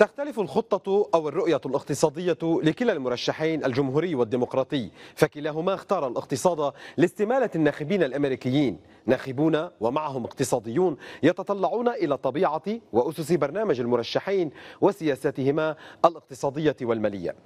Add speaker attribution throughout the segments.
Speaker 1: تختلف الخطة أو الرؤية الاقتصادية لكلا المرشحين الجمهوري والديمقراطي فكلاهما اختار الاقتصاد لاستمالة الناخبين الأمريكيين ناخبون ومعهم اقتصاديون يتطلعون إلى طبيعة وأسس برنامج المرشحين وسياساتهما الاقتصادية والمالية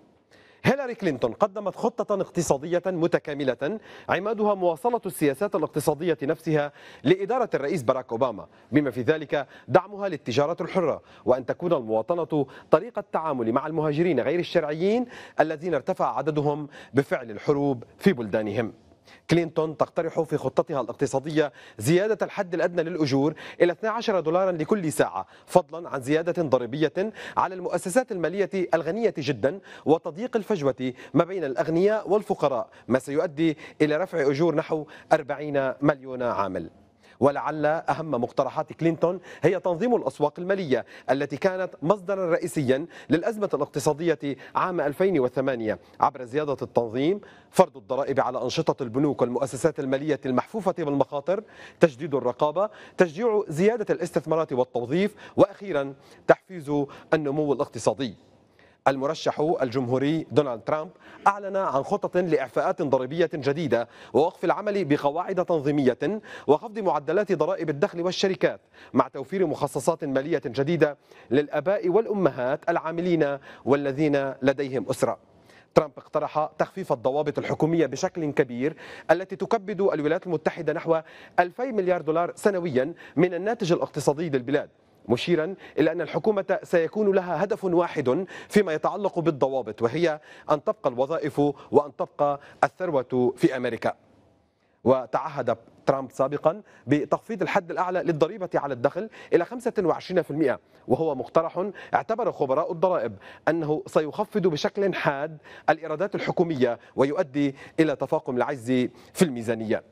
Speaker 1: هيلاري كلينتون قدمت خطة اقتصادية متكاملة عمادها مواصلة السياسات الاقتصادية نفسها لإدارة الرئيس باراك أوباما بما في ذلك دعمها للتجارة الحرة وأن تكون المواطنة طريقة التعامل مع المهاجرين غير الشرعيين الذين ارتفع عددهم بفعل الحروب في بلدانهم كلينتون تقترح في خطتها الاقتصادية زيادة الحد الأدنى للأجور إلى 12 دولارا لكل ساعة فضلا عن زيادة ضريبية على المؤسسات المالية الغنية جدا وتضييق الفجوة ما بين الأغنياء والفقراء ما سيؤدي إلى رفع أجور نحو 40 مليون عامل ولعل أهم مقترحات كلينتون هي تنظيم الأسواق المالية التي كانت مصدرا رئيسيا للأزمة الاقتصادية عام 2008 عبر زيادة التنظيم فرض الضرائب على أنشطة البنوك والمؤسسات المالية المحفوفة بالمخاطر تجديد الرقابة تشجيع زيادة الاستثمارات والتوظيف وأخيرا تحفيز النمو الاقتصادي المرشح الجمهوري دونالد ترامب أعلن عن خطط لإعفاءات ضريبية جديدة ووقف العمل بقواعد تنظيمية وخفض معدلات ضرائب الدخل والشركات مع توفير مخصصات مالية جديدة للأباء والأمهات العاملين والذين لديهم أسرة ترامب اقترح تخفيف الضوابط الحكومية بشكل كبير التي تكبد الولايات المتحدة نحو 2000 مليار دولار سنويا من الناتج الاقتصادي للبلاد مشيرا إلى أن الحكومة سيكون لها هدف واحد فيما يتعلق بالضوابط وهي أن تبقى الوظائف وأن تبقى الثروة في أمريكا وتعهد ترامب سابقا بتخفيض الحد الأعلى للضريبة على الدخل إلى 25% وهو مقترح اعتبر خبراء الضرائب أنه سيخفض بشكل حاد الإيرادات الحكومية ويؤدي إلى تفاقم العجز في الميزانية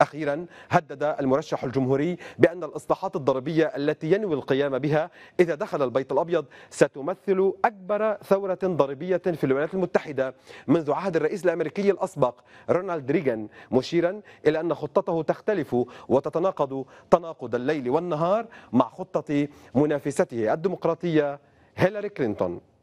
Speaker 1: أخيرا هدد المرشح الجمهوري بأن الإصلاحات الضريبية التي ينوي القيام بها إذا دخل البيت الأبيض ستمثل أكبر ثورة ضريبية في الولايات المتحدة منذ عهد الرئيس الأمريكي الأسبق رونالد ريغان مشيرا إلى أن خطته تختلف وتتناقض تناقض الليل والنهار مع خطة منافسته الديمقراطية هيلاري كلينتون